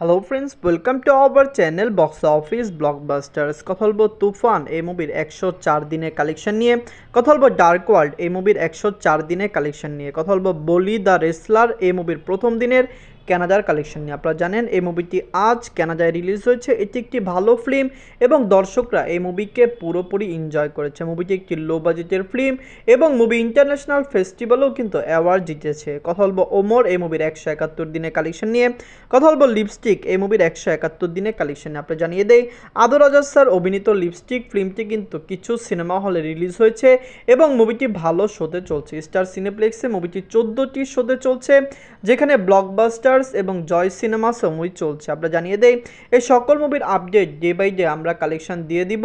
hello friends welcome to our channel box office blockbusters কথা বলবো তুফান এই মুভির একশো চার দিনের কালেকশন নিয়ে কথা বলবো ডার্ক ওয়ার্ল্ড এই মুভির একশো চার দিনের কালেকশন নিয়ে কথা বলবো বলি দ্য রেসলার এই মুভির প্রথম দিনের ক্যানাডার কালেকশন নিয়ে আপনারা জানেন এই মুভিটি আজ ক্যানাডায় রিলিজ হয়েছে এটি একটি ভালো ফিল্ম এবং দর্শকরা এই মুভিকে পুরোপুরি এনজয় করেছে মুভিটি একটি লো বাজেটের ফিল্ম এবং মুভি ইন্টারন্যাশনাল ফেস্টিভ্যালও কিন্তু অ্যাওয়ার্ড জিতেছে কথা বলবো ওমর এই মুভির একশো একাত্তর দিনের কালেকশন নিয়ে কথা বলবো লিপস্টিক এই মুভির একশো একাত্তর দিনের কালেকশন নিয়ে আপনারা জানিয়ে দেয় আদর রাজা স্যার অভিনীত লিপস্টিক ফিল্মটি কিন্তু কিছু সিনেমা হলে রিলিজ হয়েছে এবং মুভিটি ভালো শোতে চলছে স্টার সিনেপ্লেক্সে মুভিটি চোদ্দটি শোতে চলছে যেখানে ব্লকবাস্টার থিয়েটার্স এবং জয় সিনেমা সময় চলছে আমরা জানিয়ে দেই এই সকল মুভির আপডেট ডে বাই ডে আমরা কালেকশন দিয়ে দিব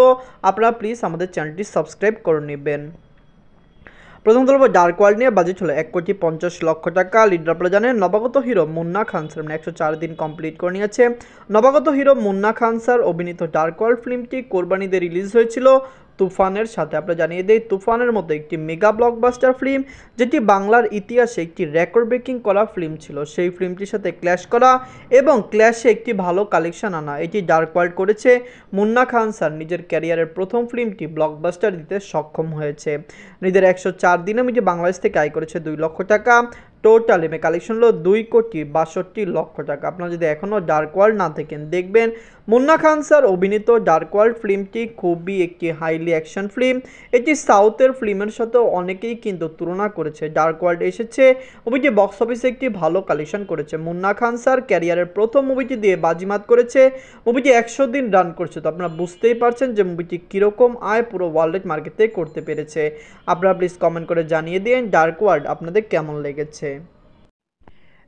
আপনারা প্লিজ আমাদের চ্যানেলটি সাবস্ক্রাইব করে নেবেন প্রথম তলব ডার্ক ওয়ার্ল্ড নিয়ে বাজেট হলো এক কোটি পঞ্চাশ লক্ষ টাকা লিড আপনারা জানেন নবাগত হিরো মুন্না খান স্যার মানে একশো চার দিন কমপ্লিট করে নিয়েছে নবাগত হিরো মুন্না খান স্যার অভিনীত ডার্ক ওয়ার্ল্ড ফিল্মটি কোরবানিতে রিলিজ হয়েছিল তুফানের সাথে আমরা জানিয়ে দিই তুফানের মতো একটি মেগা ব্লকবাস্টার ফিল্ম যেটি বাংলার ইতিহাসে একটি রেকর্ড ব্রেকিং করা ফিল্ম ছিল সেই ফিল্মটির সাথে ক্ল্যাশ করা এবং ক্ল্যাশে একটি ভালো কালেকশন আনা এটি ডার্ক ওয়ার্ল্ড করেছে মুন্না খান স্যার নিজের ক্যারিয়ারের প্রথম ফিল্মটি ব্লকবাস্টার দিতে সক্ষম হয়েছে নিজের একশো চার দিনে মিটি বাংলাদেশ থেকে আয় করেছে দুই লক্ষ টাকা টোটাল এমএ কালেকশন হলো দুই কোটি বাষট্টি লক্ষ টাকা আপনারা যদি এখনও ডার্ক ওয়ার্ল্ড না থাকেন দেখবেন মুন্না খান স্যার অভিনীত ডার্ক ওয়ার্ল্ড ফিল্মটি খুবই একটি হাইলি অ্যাকশন ফিল্ম এটি সাউথের ফিল্মের সাথে অনেকেই কিন্তু তুলনা করেছে ডার্ক ওয়ার্ল্ড এসেছে মুভিটি বক্স অফিসে একটি ভালো কালেকশন করেছে মুন্না খান স্যার ক্যারিয়ারের প্রথম মুভিটি দিয়ে বাজিমাত করেছে মুভিটি একশো দিন রান করছে তো আপনারা বুঝতেই পারছেন যে মুভিটি কীরকম আয় পুরো ওয়ার্ল্ডের মার্কেটে করতে পেরেছে আপনারা প্লিজ কমেন্ট করে জানিয়ে দিন ডার্ক ওয়ার্ল্ড আপনাদের কেমন লেগেছে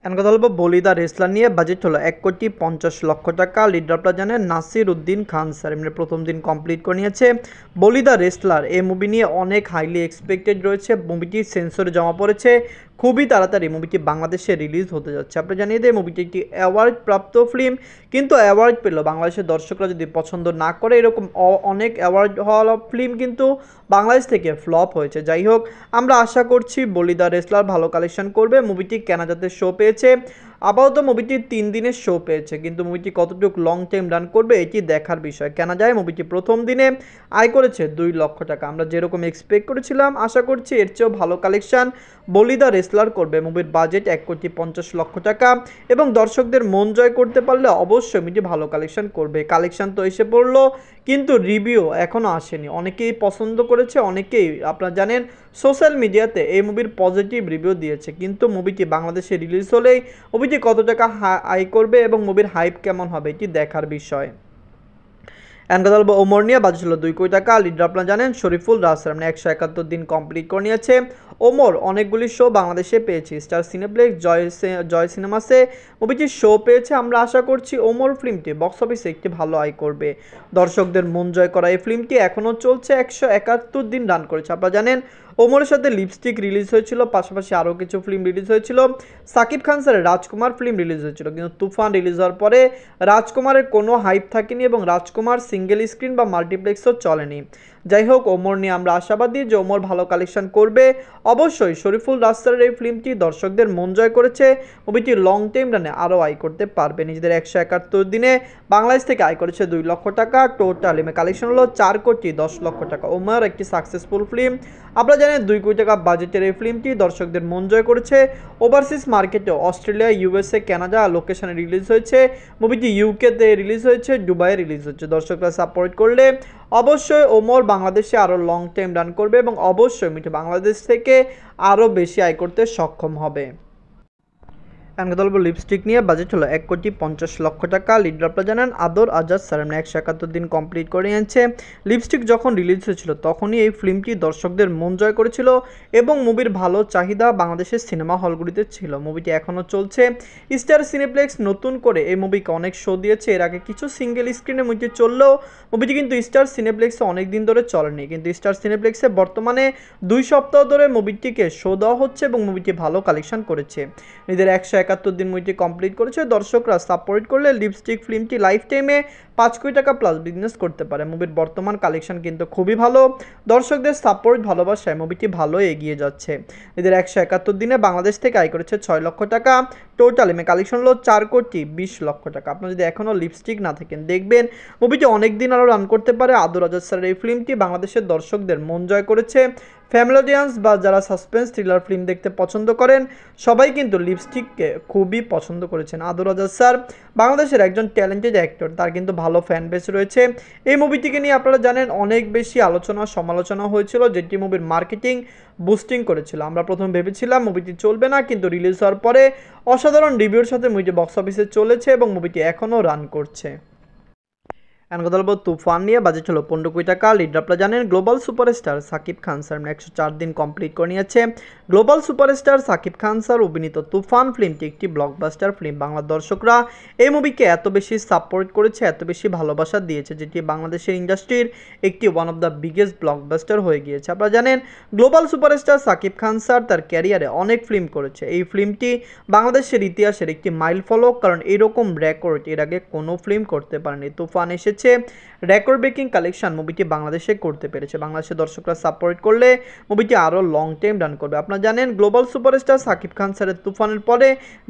এখন কথা বলবো বলিদা রেসলার নিয়ে বাজেট হলো এক কোটি পঞ্চাশ লক্ষ টাকা লিডার প্লাজানের নাসির উদ্দিন খান স্যার এমনি প্রথম দিন কমপ্লিট করে নিয়েছে বলিদা রেসলার এই মুভি নিয়ে অনেক হাইলি এক্সপেক্টেড রয়েছে মুভিটি সেন্সরে জমা পড়েছে খুবই তাড়াতাড়ি মুভিটি বাংলাদেশে রিলিজ হতে যাচ্ছে আপনি জানিয়ে দেয় মুভিটি একটি অ্যাওয়ার্ড প্রাপ্ত ফিল্ম কিন্তু অ্যাওয়ার্ড পেল বাংলাদেশের দর্শকরা যদি পছন্দ না করে এরকম অনেক অ্যাওয়ার্ড হওয়া ফিল্ম কিন্তু বাংলাদেশ থেকে ফ্লপ হয়েছে যাই হোক আমরা আশা করছি বলিদা রেসলার ভালো কালেকশন করবে মুভিটি যাতে শো পেয়েছে আপাতত মুভিটি তিন দিনের শো পেয়েছে কিন্তু মুভিটি কতটুকু লং টাইম রান করবে এটি দেখার বিষয় কেনা যায় মুভিটি প্রথম দিনে আয় করেছে দুই লক্ষ টাকা আমরা যেরকম এক্সপেক্ট করেছিলাম আশা করছি এর চেয়েও ভালো কালেকশান বলি রেসলার করবে মুভির বাজেট এক কোটি পঞ্চাশ লক্ষ টাকা এবং দর্শকদের মন জয় করতে পারলে অবশ্যই মুভিটি ভালো কালেকশান করবে কালেকশান তো এসে পড়লো কিন্তু রিভিউ এখনও আসেনি অনেকেই পছন্দ করেছে অনেকেই আপনারা জানেন সোশ্যাল মিডিয়াতে এই মুভির পজিটিভ রিভিউ দিয়েছে কিন্তু মুভিটি বাংলাদেশে রিলিজ হলেই মুভিটি কত টাকা আয় করবে এবং মুভির হাইপ কেমন হবে এটি দেখার বিষয় অ্যান্ডাল ওমর নিয়ে বাজছিল দুই কোটি টাকা লিডার আপনারা জানেন শরীফুল রাসরাম একশো একাত্তর দিন কমপ্লিট করে নিয়েছে ওমর অনেকগুলি শো বাংলাদেশে পেয়েছি স্টার সিনেপ্লেক্স জয় জয় সিনেমাসে অভিজিৎ শো পেয়েছে আমরা আশা করছি ওমর ফিল্মটি বক্স অফিসে একটি ভালো আয় করবে দর্শকদের মন জয় করা এই ফিল্মটি এখনও চলছে একশো একাত্তর দিন রান করেছে আপনারা জানেন ওমরের সাথে লিপস্টিক রিলিজ হয়েছিল পাশাপাশি আরও কিছু ফিল্ম রিলিজ হয়েছিল সাকিব খান স্যারের রাজকুমার ফিল্ম রিলিজ হয়েছিল কিন্তু তুফান রিলিজ হওয়ার পরে রাজকুমারের কোনো হাইপ থাকেনি এবং রাজকুমার সিঙ্গেল স্ক্রিন বা মাল্টিপ্লেক্সও চলেনি যাই হোক ওমর নিয়ে আমরা আশাবাদী যে ওমর ভালো কালেকশন করবে অবশ্যই শরীফুল রাস্তার এই ফিল্মটি দর্শকদের মন জয় করেছে মুভিটি লং টাইম রানে আরও আয় করতে পারবে নিজেদের একশো একাত্তর দিনে বাংলাদেশ থেকে আয় করেছে দুই লক্ষ টাকা টোটাল এমে কালেকশন হলো চার কোটি দশ লক্ষ টাকা ওমর একটি সাকসেসফুল ফিল্ম আপনারা জানেন দুই কোটি টাকা বাজেটের এই ফিল্মটি দর্শকদের মন জয় করেছে ওভারসিজ মার্কেটে অস্ট্রেলিয়া ইউএসএ কানাডা লোকেশনে রিলিজ হয়েছে মুভিটি ইউকেতে রিলিজ হয়েছে দুবাইয়ে রিলিজ হচ্ছে দর্শকরা সাপোর্ট করলে অবশ্যই ওমর বাংলাদেশে আরও লং টাইম রান করবে এবং অবশ্যই মিঠে বাংলাদেশ থেকে আরও বেশি আয় করতে সক্ষম হবে কানকে লিপস্টিক নিয়ে বাজেট হলো এক কোটি পঞ্চাশ লক্ষ টাকা লিড ড্রপটা জানান আদর আজাদ সারামনে একশো একাত্তর দিন কমপ্লিট করে নিয়েছে লিপস্টিক যখন রিলিজ হয়েছিল তখনই এই ফিল্মটি দর্শকদের মন জয় করেছিল এবং মুভির ভালো চাহিদা বাংলাদেশের সিনেমা হলগুলিতে ছিল মুভিটি এখনও চলছে স্টার সিনেপ্লেক্স নতুন করে এই মুভিকে অনেক শো দিয়েছে এর আগে কিছু সিঙ্গেল স্ক্রিনে মুভিটি চললেও মুভিটি কিন্তু স্টার সিনেপ্লেক্সে অনেক দিন ধরে চলেনি কিন্তু স্টার সিনেপ্লেক্সে বর্তমানে দুই সপ্তাহ ধরে মুভিটিকে শো দেওয়া হচ্ছে এবং মুভিটি ভালো কালেকশন করেছে নিজের একশো একাত্তর দিন মুভিটি কমপ্লিট করেছে দর্শকরা সাপোর্ট করলে লিপস্টিক ফিল্মটি লাইফ টাইমে পাঁচ কোটি টাকা প্লাস বিজনেস করতে পারে মুভির বর্তমান কালেকশন কিন্তু খুবই ভালো দর্শকদের সাপোর্ট ভালোবাসায় মুভিটি ভালো এগিয়ে যাচ্ছে এদের একশো একাত্তর দিনে বাংলাদেশ থেকে আয় করেছে ছয় লক্ষ টাকা টোটাল এমে কালেকশন হলো চার কোটি বিশ লক্ষ টাকা আপনার যদি এখনও লিপস্টিক না থাকেন দেখবেন মুভিটি অনেক দিন আরও রান করতে পারে আদুর রাজার স্যারের এই ফিল্মটি বাংলাদেশের দর্শকদের মন জয় করেছে ফ্যামিলোডিয়ান্স বা যারা সাসপেন্স থ্রিলার ফিল্ম দেখতে পছন্দ করেন সবাই কিন্তু লিপস্টিককে খুবই পছন্দ করেছেন আদুর রাজা স্যার বাংলাদেশের একজন ট্যালেন্টেড অ্যাক্টর তার কিন্তু ভালো ফ্যান বেস রয়েছে এই মুভিটিকে নিয়ে আপনারা জানেন অনেক বেশি আলোচনা সমালোচনা হয়েছিল যেটি মুভির মার্কেটিং বুস্টিং করেছিল আমরা প্রথম ভেবেছিলাম মুভিটি চলবে না কিন্তু রিলিজ হওয়ার পরে অসাধারণ রিভিউর সাথে মুভিটি বক্স অফিসে চলেছে এবং মুভিটি এখনও রান করছে এখন কথা বলবো তুফান নিয়ে বাজে ছিল পনেরো কোটি টাকা লিড আপনারা জানেন global superstar Shakib Khan sir একশো চার দিন কমপ্লিট করে নিয়েছে global superstar Shakib Khan sir অভিনীত তুফান ফিল্মটি একটি ব্লকবাস্টার ফিল্ম বাংলার দর্শকরা এই মুভিকে এত বেশি সাপোর্ট করেছে এত বেশি ভালোবাসা দিয়েছে যেটি বাংলাদেশের ইন্ডাস্ট্রির একটি one of the biggest blockbuster হয়ে গিয়েছে আপনারা জানেন global superstar Shakib Khan sir তার ক্যারিয়ারে অনেক ফিল্ম করেছে এই ফিল্মটি বাংলাদেশের ইতিহাসের একটি মাইল ফলক কারণ এরকম রেকর্ড এর আগে কোনো ফিল্ম করতে পারেনি তুফান এসে পেরেছে রেকর্ড ব্রেকিং কালেকশন মুভিটি বাংলাদেশে করতে পেরেছে বাংলাদেশের দর্শকরা সাপোর্ট করলে মুভিটি আরও লং টাইম রান করবে আপনারা জানেন গ্লোবাল সুপারস্টার সাকিব খান স্যারের তুফানের পরে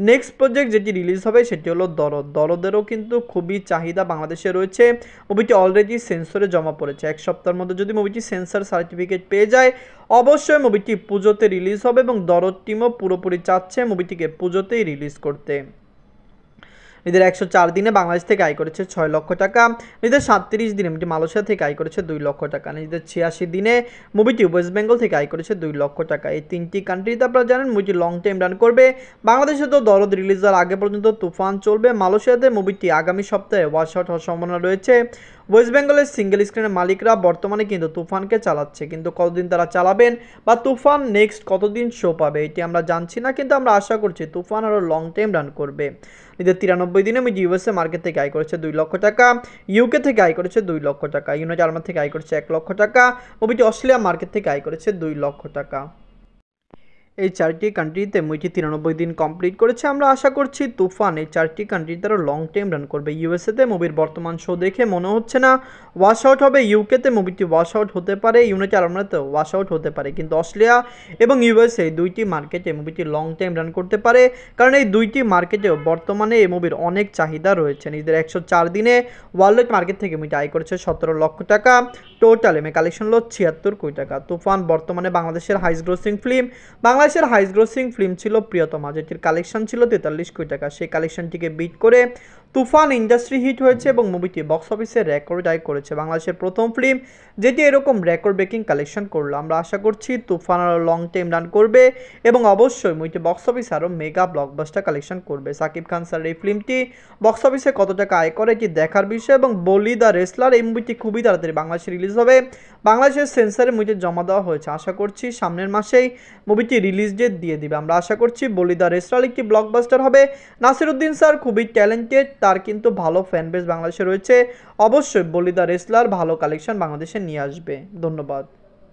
নেক্সট প্রজেক্ট যেটি রিলিজ হবে সেটি হলো দরদ দরদেরও কিন্তু খুবই চাহিদা বাংলাদেশে রয়েছে মুভিটি অলরেডি সেন্সরে জমা পড়েছে এক সপ্তাহের মধ্যে যদি মুভিটি সেন্সর সার্টিফিকেট পেয়ে যায় অবশ্যই মুভিটি পুজোতে রিলিজ হবে এবং দরদ টিমও পুরোপুরি চাচ্ছে মুভিটিকে পুজোতেই রিলিজ করতে নিজের একশো চার দিনে বাংলাদেশ থেকে আয় করেছে ছয় লক্ষ টাকা নিজের সাতত্রিশ দিনে মিটি মালয়েশিয়া থেকে আয় করেছে দুই লক্ষ টাকা নিজেদের ছিয়াশি দিনে মুভিটি ওয়েস্ট বেঙ্গল থেকে আয় করেছে দুই লক্ষ টাকা এই তিনটি কান্ট্রিতে আপনারা জানেন মুভিটি লং টাইম রান করবে বাংলাদেশে তো দরদ রিলিজ হওয়ার আগে পর্যন্ত তুফান চলবে মালয়েশিয়াতে মুভিটি আগামী সপ্তাহে ওয়াশ আউট হওয়ার সম্ভাবনা রয়েছে ওয়েস্ট বেঙ্গলের সিঙ্গেল স্ক্রিনের মালিকরা বর্তমানে কিন্তু তুফানকে চালাচ্ছে কিন্তু কতদিন তারা চালাবেন বা তুফান নেক্সট কতদিন শো পাবে এটি আমরা জানছি না কিন্তু আমরা আশা করছি তুফান আরও লং টাইম রান করবে নিজের তিরানব্বই দিনে আমি ইউএসএ মার্কেট থেকে আয় করেছে দুই লক্ষ টাকা ইউকে থেকে আয় করেছে দুই লক্ষ টাকা ইউনাইটেড আর্মার থেকে আয় করেছে এক লক্ষ টাকা মুভিটি অস্ট্রেলিয়া মার্কেট থেকে আয় করেছে দুই লক্ষ টাকা এই চারটি কান্ট্রিতে মুইটি তিরানব্বই দিন কমপ্লিট করেছে আমরা আশা করছি তুফান এই চারটি কান্ট্রি তারা লং টাইম রান করবে ইউএসএতে মুভির বর্তমান শো দেখে মনে হচ্ছে না ওয়াশ আউট হবে ইউকেতে মুভিটি ওয়াশ আউট হতে পারে ইউনাইটেড আরবনাতেও ওয়াশ আউট হতে পারে কিন্তু অস্ট্রেলিয়া এবং ইউএসএ দুইটি মার্কেটে মুভিটি লং টাইম রান করতে পারে কারণ এই দুইটি মার্কেটেও বর্তমানে এই মুভির অনেক চাহিদা রয়েছে নিজেদের একশো চার দিনে ওয়ার্ল্ড মার্কেট থেকে মুভিটি আয় করেছে সতেরো লক্ষ টাকা টোটাল এমএ কালেকশন হলো ছিয়াত্তর কোটি টাকা তুফান বর্তমানে বাংলাদেশের হাইস গ্রোসিং ফিল্ম বাংলাদেশের হাইস গ্রোসিং ফিল্ম ছিল প্রিয়তমা যেটির কালেকশন ছিল তেতাল্লিশ কোটি টাকা সেই কালেকশনটিকে বিট করে তুফান ইন্ডাস্ট্রি হিট হয়েছে এবং মুভিটি বক্স অফিসে রেকর্ড আয় করেছে বাংলাদেশের প্রথম ফিল্ম যেটি এরকম রেকর্ড ব্রেকিং কালেকশন করলো আমরা আশা করছি তুফান আরও লং টাইম রান করবে এবং অবশ্যই মুভিটি বক্স অফিস আরও মেগা ব্লকবাস্টার কালেকশন করবে সাকিব খান স্যার এই ফিল্মটি বক্স অফিসে কত টাকা আয় করে এটি দেখার বিষয় এবং বলি দ্য রেসলার এই মুভিটি খুবই তাড়াতাড়ি বাংলাদেশে রিলিজ হবে বাংলাদেশের সেন্সারে মুভিটি জমা দেওয়া হয়েছে আশা করছি সামনের মাসেই মুভিটি রিলিজ ডেট দিয়ে দিবে আমরা আশা করছি বলি দ্য রেসলার একটি ব্লকবাস্টার হবে উদ্দিন স্যার খুবই ট্যালেন্টেড তার কিন্তু ভালো ফ্যান বেস বাংলাদেশে রয়েছে অবশ্যই বলিদা রেসলার ভালো কালেকশন বাংলাদেশে নিয়ে আসবে ধন্যবাদ